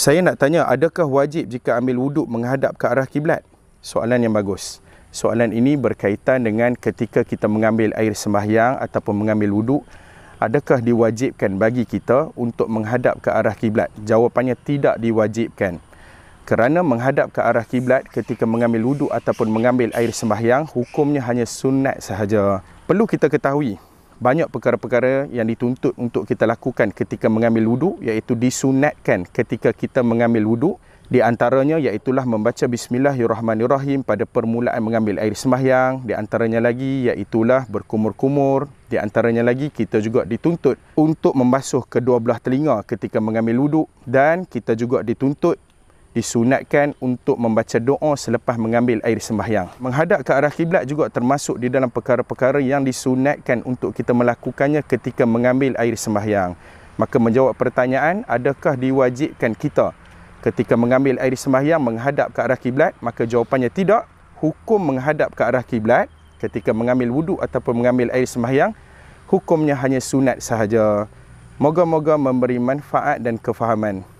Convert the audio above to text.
Saya nak tanya, adakah wajib jika ambil wuduk menghadap ke arah kiblat? Soalan yang bagus. Soalan ini berkaitan dengan ketika kita mengambil air sembahyang ataupun mengambil wuduk, adakah diwajibkan bagi kita untuk menghadap ke arah kiblat? Jawapannya tidak diwajibkan. Kerana menghadap ke arah kiblat ketika mengambil wuduk ataupun mengambil air sembahyang, hukumnya hanya sunat sahaja. Perlu kita ketahui, banyak perkara-perkara yang dituntut untuk kita lakukan ketika mengambil wuduk iaitu disunatkan ketika kita mengambil wuduk di antaranya iaitulah membaca bismillahirrahmanirrahim pada permulaan mengambil air sembahyang. di antaranya lagi iaitulah berkumur-kumur di antaranya lagi kita juga dituntut untuk membasuh kedua belah telinga ketika mengambil wuduk dan kita juga dituntut disunatkan untuk membaca doa selepas mengambil air sembahyang. Menghadap ke arah kiblat juga termasuk di dalam perkara-perkara yang disunatkan untuk kita melakukannya ketika mengambil air sembahyang. Maka menjawab pertanyaan, adakah diwajibkan kita ketika mengambil air sembahyang menghadap ke arah kiblat? Maka jawapannya tidak. Hukum menghadap ke arah kiblat ketika mengambil wuduk ataupun mengambil air sembahyang, hukumnya hanya sunat sahaja. Moga-moga memberi manfaat dan kefahaman.